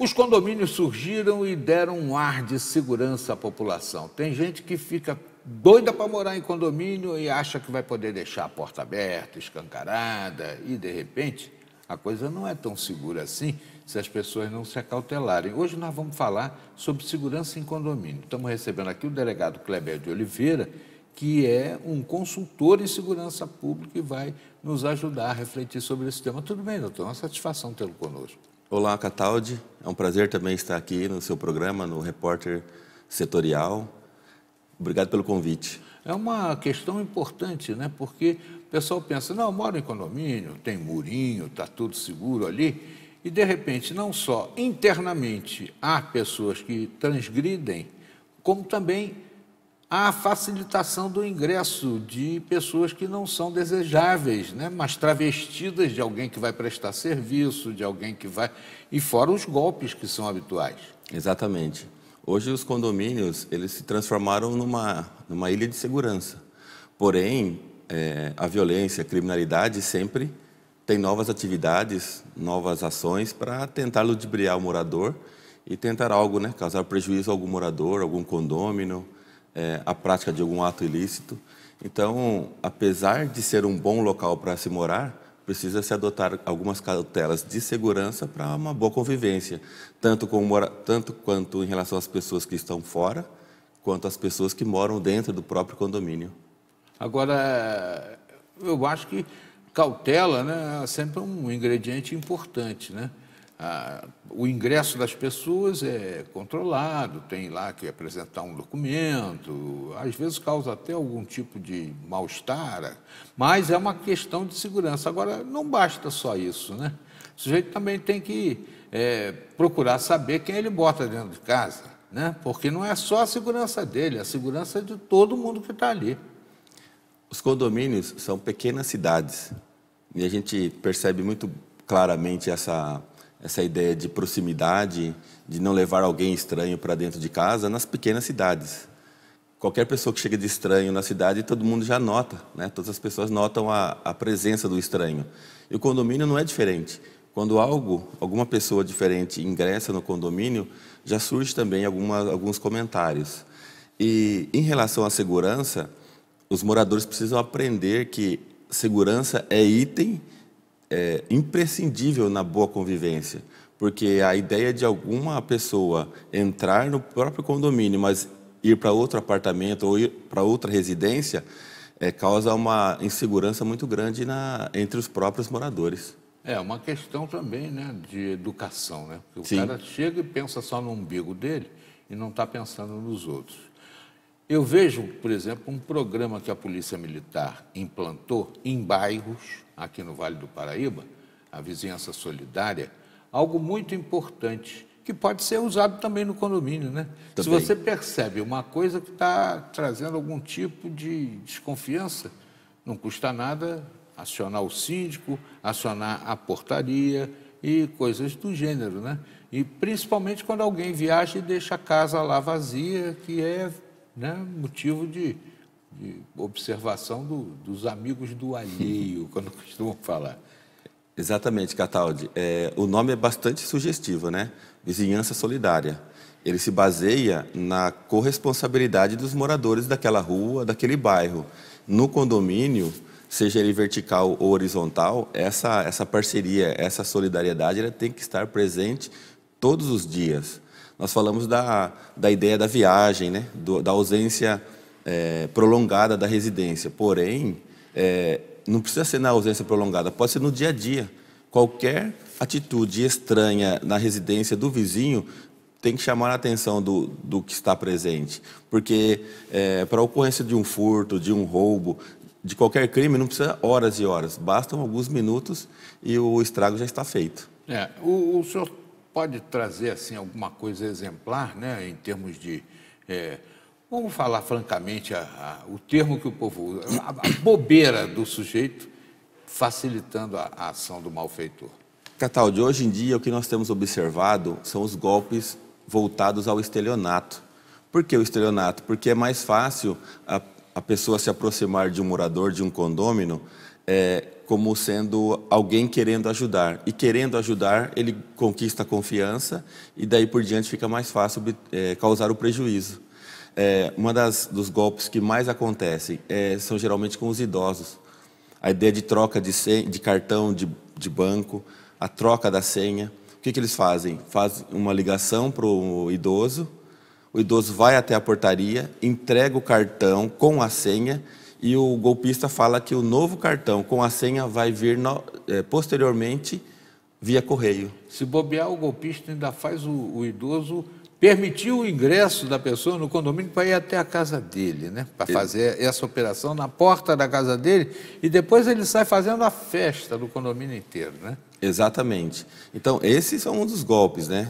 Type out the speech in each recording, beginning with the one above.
Os condomínios surgiram e deram um ar de segurança à população. Tem gente que fica doida para morar em condomínio e acha que vai poder deixar a porta aberta, escancarada, e de repente a coisa não é tão segura assim se as pessoas não se acautelarem. Hoje nós vamos falar sobre segurança em condomínio. Estamos recebendo aqui o delegado Kleber de Oliveira, que é um consultor em segurança pública e vai nos ajudar a refletir sobre esse tema. Tudo bem, doutor? É uma satisfação tê-lo conosco. Olá, Cataldi. É um prazer também estar aqui no seu programa, no Repórter Setorial. Obrigado pelo convite. É uma questão importante, né? Porque o pessoal pensa, não, eu moro em condomínio, tem murinho, está tudo seguro ali. E, de repente, não só internamente há pessoas que transgridem, como também a facilitação do ingresso de pessoas que não são desejáveis, né? mas travestidas de alguém que vai prestar serviço, de alguém que vai. E fora os golpes que são habituais. Exatamente. Hoje os condomínios eles se transformaram numa, numa ilha de segurança. Porém, é, a violência, a criminalidade sempre tem novas atividades, novas ações para tentar ludibriar o morador e tentar algo, né? causar prejuízo a algum morador, algum condômino é, a prática de algum ato ilícito. Então, apesar de ser um bom local para se morar, precisa se adotar algumas cautelas de segurança para uma boa convivência, tanto, com, tanto quanto em relação às pessoas que estão fora, quanto às pessoas que moram dentro do próprio condomínio. Agora, eu acho que cautela né, é sempre um ingrediente importante, né? o ingresso das pessoas é controlado, tem lá que apresentar um documento, às vezes causa até algum tipo de mal-estar, mas é uma questão de segurança. Agora, não basta só isso, né? O sujeito também tem que é, procurar saber quem ele bota dentro de casa, né? porque não é só a segurança dele, é a segurança de todo mundo que está ali. Os condomínios são pequenas cidades e a gente percebe muito claramente essa essa ideia de proximidade, de não levar alguém estranho para dentro de casa nas pequenas cidades. Qualquer pessoa que chega de estranho na cidade, todo mundo já nota, né? todas as pessoas notam a, a presença do estranho. E o condomínio não é diferente. Quando algo, alguma pessoa diferente ingressa no condomínio, já surge também alguma, alguns comentários. E em relação à segurança, os moradores precisam aprender que segurança é item é, imprescindível na boa convivência, porque a ideia de alguma pessoa entrar no próprio condomínio, mas ir para outro apartamento ou ir para outra residência, é, causa uma insegurança muito grande na, entre os próprios moradores. É uma questão também né, de educação, né? Porque o Sim. cara chega e pensa só no umbigo dele e não está pensando nos outros. Eu vejo, por exemplo, um programa que a Polícia Militar implantou em bairros, aqui no Vale do Paraíba, a Vizinhança Solidária, algo muito importante, que pode ser usado também no condomínio. Né? Também. Se você percebe uma coisa que está trazendo algum tipo de desconfiança, não custa nada acionar o síndico, acionar a portaria e coisas do gênero. Né? E principalmente quando alguém viaja e deixa a casa lá vazia, que é né, motivo de, de observação do, dos amigos do alheio, quando costumam falar. Exatamente, Cataldi. É, o nome é bastante sugestivo, né? Vizinhança Solidária. Ele se baseia na corresponsabilidade dos moradores daquela rua, daquele bairro. No condomínio, seja ele vertical ou horizontal, essa, essa parceria, essa solidariedade ela tem que estar presente todos os dias nós falamos da, da ideia da viagem, né? Do, da ausência é, prolongada da residência. Porém, é, não precisa ser na ausência prolongada, pode ser no dia a dia. Qualquer atitude estranha na residência do vizinho tem que chamar a atenção do, do que está presente. Porque é, para a ocorrência de um furto, de um roubo, de qualquer crime, não precisa horas e horas, bastam alguns minutos e o estrago já está feito. É, o, o senhor pode trazer assim alguma coisa exemplar, né, em termos de é, vamos falar francamente a, a, o termo que o povo usa, a, a bobeira do sujeito facilitando a, a ação do malfeitor. Cataldi, hoje em dia o que nós temos observado são os golpes voltados ao estelionato. Por que o estelionato? Porque é mais fácil a, a pessoa se aproximar de um morador de um condômino é, como sendo alguém querendo ajudar. E querendo ajudar, ele conquista a confiança e daí por diante fica mais fácil é, causar o prejuízo. É, uma das dos golpes que mais acontecem é, são geralmente com os idosos. A ideia de troca de, de cartão de, de banco, a troca da senha. O que, que eles fazem? Fazem uma ligação para o idoso, o idoso vai até a portaria, entrega o cartão com a senha e o golpista fala que o novo cartão com a senha vai vir no, é, posteriormente via correio. Se bobear, o golpista ainda faz o, o idoso permitir o ingresso da pessoa no condomínio para ir até a casa dele, né? Para fazer essa operação na porta da casa dele e depois ele sai fazendo a festa do condomínio inteiro, né? Exatamente. Então, esses são um dos golpes, né?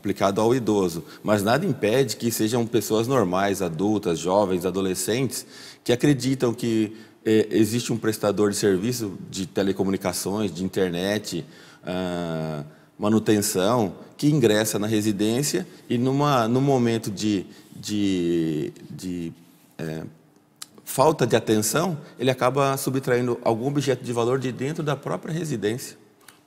aplicado ao idoso, mas nada impede que sejam pessoas normais, adultas, jovens, adolescentes, que acreditam que eh, existe um prestador de serviço de telecomunicações, de internet, ah, manutenção, que ingressa na residência e numa, num momento de, de, de é, falta de atenção, ele acaba subtraindo algum objeto de valor de dentro da própria residência.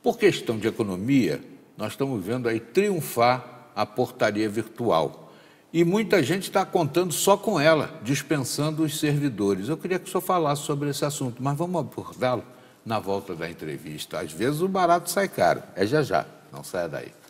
Por questão de economia, nós estamos vendo aí triunfar a portaria virtual. E muita gente está contando só com ela, dispensando os servidores. Eu queria que o senhor falasse sobre esse assunto, mas vamos abordá-lo na volta da entrevista. Às vezes o barato sai caro. É já já, não saia daí.